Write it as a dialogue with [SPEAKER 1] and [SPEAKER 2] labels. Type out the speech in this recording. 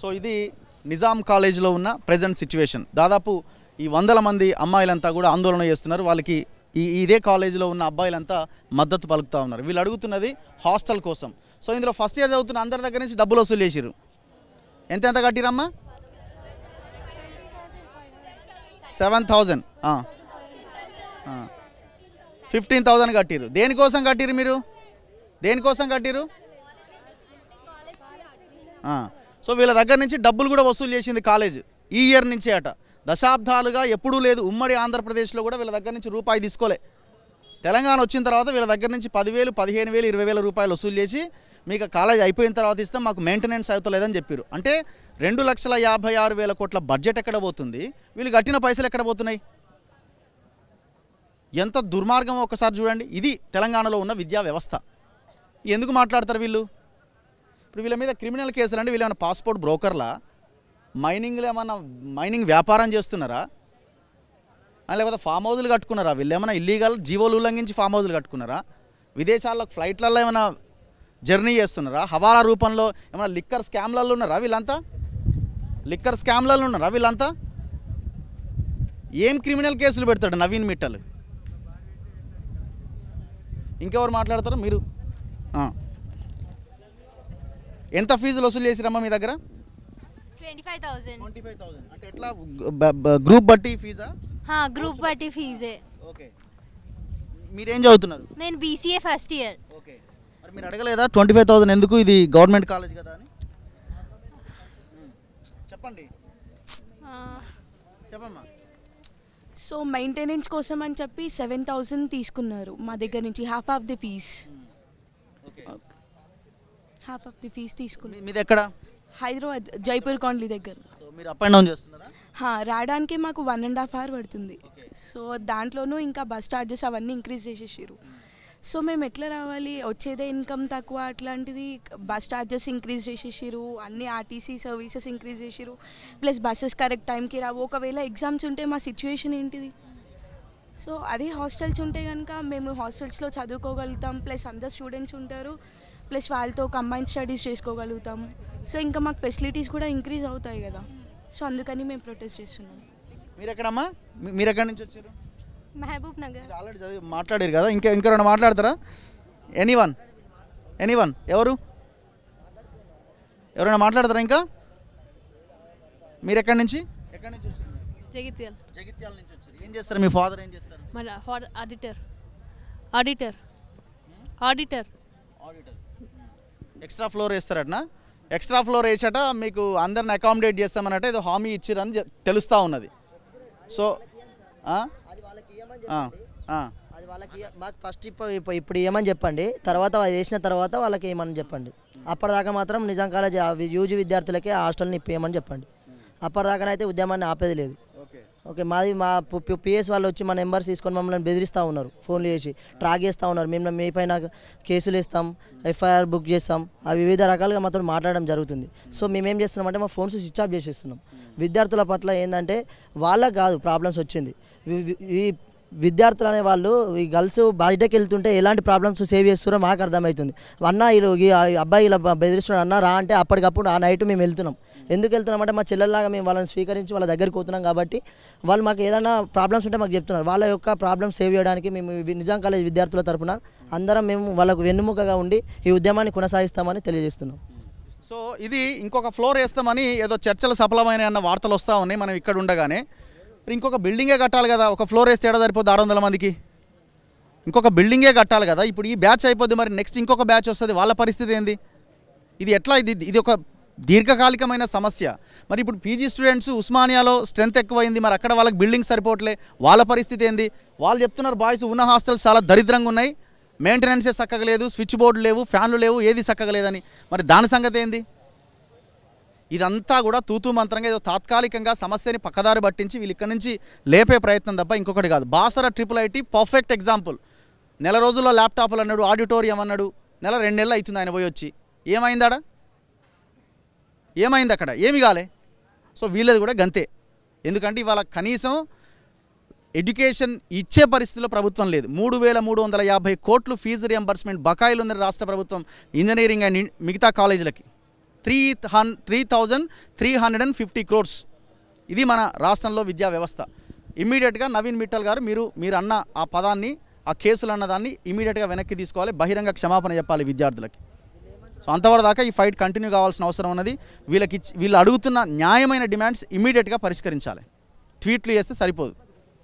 [SPEAKER 1] So ఇది నిజాం కాలేజీలో ఉన్న ప్రజెంట్ సిచ్యువేషన్ దాదాపు ఈ వందల మంది అమ్మాయిలంతా కూడా ఆందోళన చేస్తున్నారు వాళ్ళకి ఈ ఇదే కాలేజీలో ఉన్న అబ్బాయిలంతా మద్దతు పలుకుతూ ఉన్నారు వీళ్ళు అడుగుతున్నది హాస్టల్ కోసం సో ఇందులో ఫస్ట్ ఇయర్ చదువుతున్న అందరి దగ్గర నుంచి డబ్బులు వసూలు చేసిరు ఎంత ఎంత కట్టిరమ్మా సెవెన్ థౌజండ్ ఫిఫ్టీన్ థౌజండ్ కట్టిరు దేనికోసం కట్టిరు మీరు దేనికోసం కట్టిరు సో వీళ్ళ దగ్గర నుంచి డబ్బులు కూడా వసూలు చేసింది కాలేజ్ ఈ ఇయర్ నుంచే అట దశాబ్దాలుగా ఎప్పుడూ లేదు ఉమ్మడి ఆంధ్రప్రదేశ్లో కూడా వీళ్ళ దగ్గర నుంచి రూపాయి తీసుకోలే తెలంగాణ వచ్చిన తర్వాత వీళ్ళ దగ్గర నుంచి పదివేలు పదిహేను వేలు ఇరవై వేల రూపాయలు వసూలు చేసి మీకు కాలేజ్ అయిపోయిన తర్వాత ఇస్తే మాకు మెయింటెనెన్స్ అవుతలేదని చెప్పారు అంటే రెండు లక్షల యాభై ఆరు వేల కోట్ల బడ్జెట్ ఎక్కడ పోతుంది వీళ్ళు కట్టిన పైసలు ఎక్కడ పోతున్నాయి ఎంత దుర్మార్గం ఒకసారి చూడండి ఇది తెలంగాణలో ఉన్న విద్యా వ్యవస్థ ఎందుకు మాట్లాడతారు వీళ్ళు ఇప్పుడు వీళ్ళ మీద క్రిమినల్ కేసులు అంటే ఏమైనా పాస్పోర్ట్ బ్రోకర్లా మైనింగ్లో ఏమైనా మైనింగ్ వ్యాపారం చేస్తున్నారా లేకపోతే ఫామ్ హౌజులు కట్టుకున్నారా వీళ్ళు ఏమైనా ఇల్లీగల్ జీవోలు ఉల్లంఘించి ఫామ్ హౌజులు కట్టుకున్నారా విదేశాల్లో ఫ్లైట్లలో ఏమైనా జర్నీ చేస్తున్నారా హవాలా రూపంలో ఏమైనా లిక్కర్ స్కామ్లలో ఉన్నారా వీళ్ళంతా లిక్కర్ స్కామ్లలో ఉన్నారా వీళ్ళంతా ఏం క్రిమినల్ కేసులు పెడతాడు నవీన్ మిట్టలు ఇంకెవరు మాట్లాడతారు మీరు ఎంత ఫీజులు వసూలు చేసిరమ్మా మీ దగ్గర అంటే ఎట్లా గ్రూప్ బట్టి ఫీజా
[SPEAKER 2] గ్రూప్ బట్టి ఫీజే ఓకే
[SPEAKER 1] మీరేం చదువుతున్నారు
[SPEAKER 2] నేను బీసీఏ ఫస్ట్ ఇయర్ ఓకే మీరు అడగలేదా ట్వంటీ
[SPEAKER 1] ఫైవ్ థౌసండ్ ఎందుకు ఇది గవర్నమెంట్ కాలేజ్
[SPEAKER 3] కదా అని చెప్పండి చెప్పమ్మా సో మెయింటెనెన్స్ కోసం అని చెప్పి సెవెన్ థౌసండ్ తీసుకున్నారు మా దగ్గర నుంచి half of the fees half of the fees తీసుకున్నాం మీది ఎక్కడ హైదరాబాద్ జైపూర్ కాలనీ దగ్గర
[SPEAKER 1] మీరు అప్ అండ్ డౌన్ చేస్తున్నారా
[SPEAKER 3] రావడానికి మాకు వన్ అండ్ హాఫ్ అవర్ పడుతుంది సో దాంట్లోనూ ఇంకా బస్ చార్జెస్ అవన్నీ ఇంక్రీజ్ చేసేసారు సో మేము ఎట్లా రావాలి వచ్చేదే ఇన్కమ్ తక్కువ అట్లాంటిది బస్ ఛార్జెస్ ఇంక్రీజ్ చేసేసారు అన్ని ఆర్టీసీ సర్వీసెస్ ఇంక్రీజ్ చేసారు ప్లస్ బస్సెస్ కరెక్ట్ టైంకి రావు ఒకవేళ ఎగ్జామ్స్ ఉంటే మా సిచ్యువేషన్ ఏంటిది సో అదే హాస్టల్స్ ఉంటే కనుక మేము హాస్టల్స్లో చదువుకోగలుగుతాం ప్లస్ అందరు స్టూడెంట్స్ ఉంటారు ప్లస్ వాళ్ళతో కంబైన్ స్టడీస్ చేసుకోగలుగుతాము సో ఇంకా మాకు ఫెసిలిటీస్ కూడా ఇంక్రీజ్ అవుతాయి కదా సో అందుకని మేము ప్రొటెస్ట్ చేస్తున్నాం మీరు ఎక్కడమ్మా మీరు ఎక్కడి నుంచి వచ్చారు మహబూబ్ నగర్ ఆల్రెడీ చదివి
[SPEAKER 1] మాట్లాడారు కదా ఇంకా ఇంకా రెండు మాట్లాడతారా ఎనీ వన్ ఎనీ వన్ ఎవరు ఎవరైనా మాట్లాడతారా ఇంకా మీరు ఎక్కడి నుంచి ఎక్కడి నుంచి వచ్చారు జగిత్యాల జగిత్యాల నుంచి వచ్చారు ఏం చేస్తారు మీ ఫాదర్ ఏం చేస్తారు మరి
[SPEAKER 3] auditor auditor hmm? Auditor auditor
[SPEAKER 1] extra floor వేస్తారట ఎక్స్ట్రా ఫ్లోర్ వేసాట మీకు అందరిని అకామిడేట్ చేస్తామన్నట్టు ఏదో హామీ ఇచ్చిరని తెలుస్తూ ఉన్నది సో అది
[SPEAKER 2] వాళ్ళకి మాకు ఫస్ట్ ఇప్పుడు ఇప్పుడు ఏమని చెప్పండి తర్వాత అది చేసిన తర్వాత వాళ్ళకి ఏమని చెప్పండి అప్పటిదాకా మాత్రం నిజాం కాలేజ్ యూజీ విద్యార్థులకే హాస్టల్ని ఇప్పేయమని చెప్పండి అప్పటిదాకానైతే ఉద్యమాన్ని ఆపేది లేదు ఓకే మాది మా పిఎస్ వాళ్ళు వచ్చి మా నెంబర్స్ తీసుకొని మమ్మల్ని బెదిరిస్తూ ఉన్నారు ఫోన్లు చేసి ట్రాక్ చేస్తూ ఉన్నారు మేము మీ పైన కేసులు ఇస్తాం ఎఫ్ఐఆర్ బుక్ చేస్తాం అవి వివిధ రకాలుగా మాతో మాట్లాడడం జరుగుతుంది సో మేము ఏం చేస్తున్నామంటే మా ఫోన్స్ స్విచ్ ఆఫ్ చేసేస్తున్నాం విద్యార్థుల పట్ల ఏంటంటే వాళ్ళకు కాదు ప్రాబ్లమ్స్ వచ్చింది విద్యార్థులు అనే వాళ్ళు ఈ గర్ల్స్ బయటకు వెళ్తుంటే ఎలాంటి ప్రాబ్లమ్స్ సేవ్ చేస్తారో మాకు అర్థమవుతుంది అన్న వీళ్ళు అబ్బాయి ఇలా బెదిరిస్తున్నాడు అన్న రా అంటే అప్పటికప్పుడు ఆ నైట్ మేము వెళ్తున్నాం ఎందుకు వెళ్తున్నాం అంటే మా చెల్లెల్లాగా మేము వాళ్ళని స్వీకరించి వాళ్ళ దగ్గరికి పోతున్నాం కాబట్టి వాళ్ళు మాకు ఏదైనా ప్రాబ్లమ్స్ ఉంటే మాకు చెప్తున్నారు వాళ్ళ యొక్క ప్రాబ్లమ్స్ సేవ్ చేయడానికి మేము నిజాం కాలేజ్ విద్యార్థుల తరఫున అందరం మేము వాళ్ళకు వెన్నుముకగా ఉండి ఈ ఉద్యమాన్ని కొనసాగిస్తామని తెలియజేస్తున్నాం
[SPEAKER 1] సో ఇది ఇంకొక ఫ్లోర్ వేస్తామని ఏదో చర్చలు సఫలమైన వార్తలు వస్తూ ఉన్నాయి మనం ఇక్కడ ఉండగానే ఇంకొక బిల్డింగే కట్టాలి కదా ఒక ఫ్లోర్ వేస్తే ఏడా సరిపోద్ది ఆరు వందల మందికి ఇంకొక బిల్డింగే కట్టాలి కదా ఇప్పుడు ఈ బ్యాచ్ అయిపోద్ది మరి నెక్స్ట్ ఇంకొక బ్యాచ్ వస్తుంది వాళ్ళ పరిస్థితి ఏంది ఇది ఎట్లా ఇది ఇది ఒక దీర్ఘకాలికమైన సమస్య మరి ఇప్పుడు పీజీ స్టూడెంట్స్ ఉస్మానియాలో స్ట్రెంత్ ఎక్కువైంది మరి అక్కడ వాళ్ళకి బిల్డింగ్ సరిపోవట్లే వాళ్ళ పరిస్థితి ఏంది వాళ్ళు చెప్తున్నారు బాయ్స్ ఉన్న హాస్టల్స్ చాలా దరిద్రంగా ఉన్నాయి మెయింటెనెన్సే చక్కగా లేదు స్విచ్ బోర్డు లేవు ఫ్యాన్లు లేవు ఏది చక్కగా లేదని మరి దాని సంగతి ఏంది ఇదంతా కూడా తూతూ మంత్రంగా ఏదో తాత్కాలికంగా సమస్యని పక్కదారి పట్టించి వీళ్ళు ఇక్కడ నుంచి లేపే ప్రయత్నం తప్ప ఇంకొకటి కాదు Basara triple IT perfect example నెల రోజుల్లో ల్యాప్టాప్లు అన్నాడు ఆడిటోరియం అన్నాడు నెల రెండు నెలలు అవుతుంది ఆయన పోయి వచ్చి ఏమైందాడ ఏమైంది అక్కడ ఏమి కాలే సో వీళ్ళది కూడా గంతే ఎందుకంటే ఇవాళ కనీసం ఎడ్యుకేషన్ ఇచ్చే పరిస్థితిలో ప్రభుత్వం లేదు మూడు వేల మూడు వందల యాభై కోట్లు ఫీజు రియంబర్స్మెంట్ బకాయిలు ఉన్న రాష్ట్ర ప్రభుత్వం ఇంజనీరింగ్ అండ్ మిగతా కాలేజీలకి త్రీ హన్ three thousand three hundred and fifty crores ఇది మన రాష్ట్రంలో విద్యా వ్యవస్థ ఇమ్మీడియట్గా నవీన్ మిట్టల్ గారు మీరు మీరు అన్న ఆ పదాన్ని ఆ కేసులు అన్నదాన్ని ఇమీడియట్గా వెనక్కి తీసుకోవాలి బహిరంగ క్షమాపణ చెప్పాలి విద్యార్థులకి సో అంతవరకు దాకా ఈ ఫైట్ కంటిన్యూ కావాల్సిన అవసరం ఉన్నది వీళ్ళకి వీళ్ళు అడుగుతున్న న్యాయమైన డిమాండ్స్ ఇమీడియట్గా పరిష్కరించాలి ట్వీట్లు చేస్తే సరిపోదు